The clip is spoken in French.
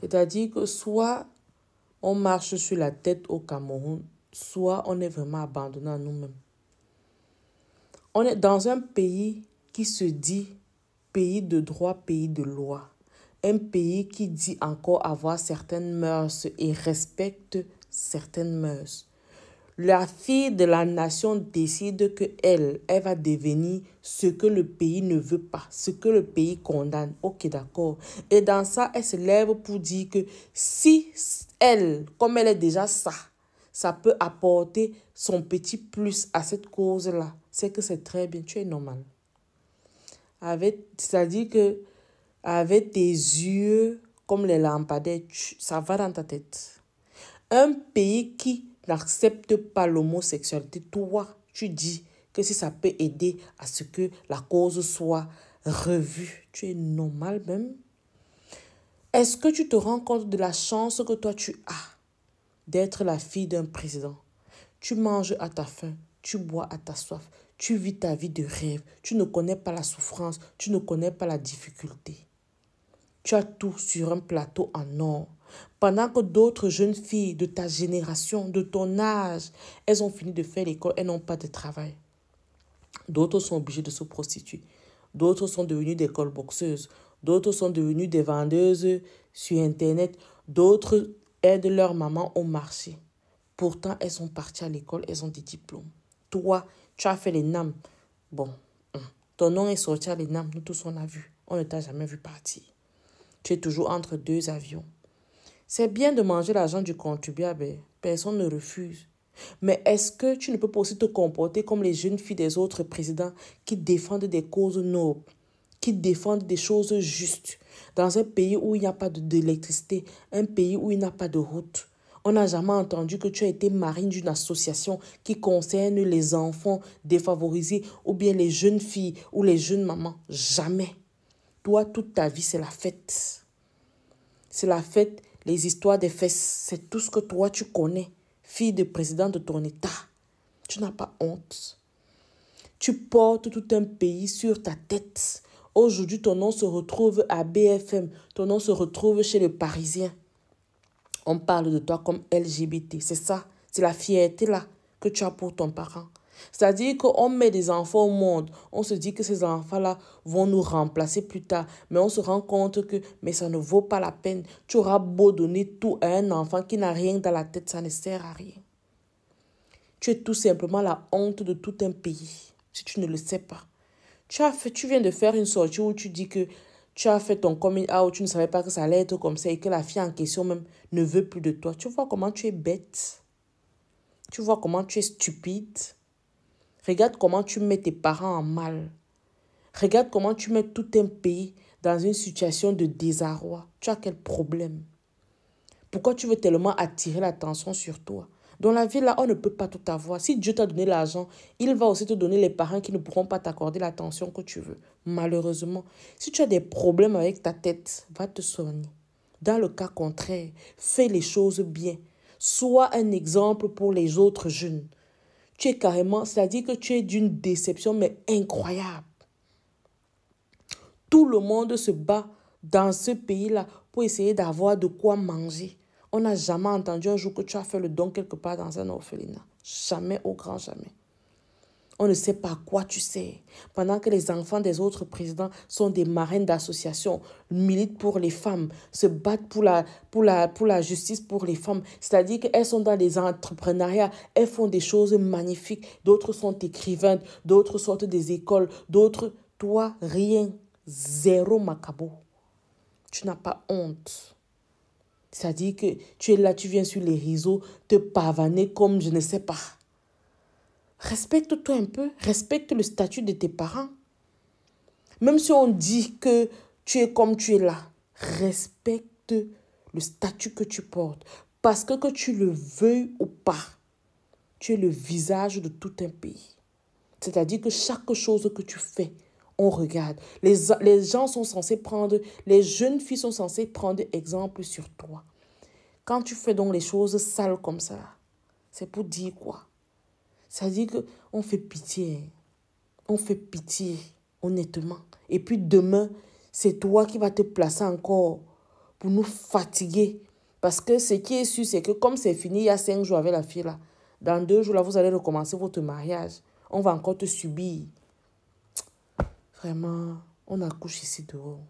C'est-à-dire que soit on marche sur la tête au Cameroun, soit on est vraiment abandonné à nous-mêmes. On est dans un pays qui se dit pays de droit, pays de loi. Un pays qui dit encore avoir certaines mœurs et respecte certaines mœurs la fille de la nation décide que elle, elle va devenir ce que le pays ne veut pas, ce que le pays condamne. Ok, d'accord. Et dans ça, elle se lève pour dire que si elle, comme elle est déjà ça, ça peut apporter son petit plus à cette cause-là, c'est que c'est très bien, tu es normal. C'est-à-dire que avec tes yeux comme les lampadaires, ça va dans ta tête. Un pays qui n'accepte pas l'homosexualité, toi, tu dis que si ça peut aider à ce que la cause soit revue, tu es normal même. Est-ce que tu te rends compte de la chance que toi tu as d'être la fille d'un président Tu manges à ta faim, tu bois à ta soif, tu vis ta vie de rêve, tu ne connais pas la souffrance, tu ne connais pas la difficulté. Tu as tout sur un plateau en or. Pendant que d'autres jeunes filles de ta génération, de ton âge, elles ont fini de faire l'école, elles n'ont pas de travail. D'autres sont obligées de se prostituer. D'autres sont devenues des boxeuses D'autres sont devenues des vendeuses sur Internet. D'autres aident leur maman au marché. Pourtant, elles sont parties à l'école, elles ont des diplômes. Toi, tu as fait les NAM. Bon, hum, ton nom est sorti à les NAM, nous tous on a vu. On ne t'a jamais vu partir. Tu es toujours entre deux avions. C'est bien de manger l'argent du contribuable, hein. personne ne refuse. Mais est-ce que tu ne peux pas aussi te comporter comme les jeunes filles des autres présidents qui défendent des causes nobles, qui défendent des choses justes, dans un pays où il n'y a pas d'électricité, un pays où il n'y a pas de route on n'a jamais entendu que tu as été marine d'une association qui concerne les enfants défavorisés ou bien les jeunes filles ou les jeunes mamans. Jamais. Toi, toute ta vie, c'est la fête. C'est la fête les histoires des fesses, c'est tout ce que toi tu connais, fille de président de ton État. Tu n'as pas honte. Tu portes tout un pays sur ta tête. Aujourd'hui, ton nom se retrouve à BFM, ton nom se retrouve chez le Parisien. On parle de toi comme LGBT, c'est ça, c'est la fierté là que tu as pour ton parent. C'est-à-dire qu'on met des enfants au monde, on se dit que ces enfants-là vont nous remplacer plus tard, mais on se rend compte que mais ça ne vaut pas la peine. Tu auras beau donner tout à un enfant qui n'a rien dans la tête, ça ne sert à rien. Tu es tout simplement la honte de tout un pays, si tu ne le sais pas. Tu, as tu viens de faire une sortie où tu dis que tu as fait ton coming out, tu ne savais pas que ça allait être comme ça et que la fille en question même ne veut plus de toi. Tu vois comment tu es bête. Tu vois comment tu es stupide. Regarde comment tu mets tes parents en mal. Regarde comment tu mets tout un pays dans une situation de désarroi. Tu as quel problème Pourquoi tu veux tellement attirer l'attention sur toi Dans la vie, là, on ne peut pas tout avoir. Si Dieu t'a donné l'argent, il va aussi te donner les parents qui ne pourront pas t'accorder l'attention que tu veux. Malheureusement, si tu as des problèmes avec ta tête, va te soigner. Dans le cas contraire, fais les choses bien. Sois un exemple pour les autres jeunes. Tu es carrément, c'est-à-dire que tu es d'une déception, mais incroyable. Tout le monde se bat dans ce pays-là pour essayer d'avoir de quoi manger. On n'a jamais entendu un jour que tu as fait le don quelque part dans un orphelinat. Jamais, au grand jamais. On ne sait pas quoi tu sais. Pendant que les enfants des autres présidents sont des marraines d'associations, militent pour les femmes, se battent pour la, pour la, pour la justice pour les femmes. C'est-à-dire qu'elles sont dans des entrepreneuriats, elles font des choses magnifiques. D'autres sont écrivaines, d'autres sortent des écoles, d'autres... Toi, rien. Zéro macabo. Tu n'as pas honte. C'est-à-dire que tu es là, tu viens sur les réseaux te pavaner comme je ne sais pas. Respecte-toi un peu, respecte le statut de tes parents. Même si on dit que tu es comme tu es là, respecte le statut que tu portes. Parce que que tu le veuilles ou pas, tu es le visage de tout un pays. C'est-à-dire que chaque chose que tu fais, on regarde. Les, les gens sont censés prendre, les jeunes filles sont censées prendre exemple sur toi. Quand tu fais donc les choses sales comme ça, c'est pour dire quoi ça veut dire qu'on fait pitié. Hein. On fait pitié, honnêtement. Et puis demain, c'est toi qui vas te placer encore pour nous fatiguer. Parce que ce qui est sûr, c'est que comme c'est fini il y a cinq jours avec la fille là, dans deux jours là, vous allez recommencer votre mariage. On va encore te subir. Vraiment, on accouche ici dehors.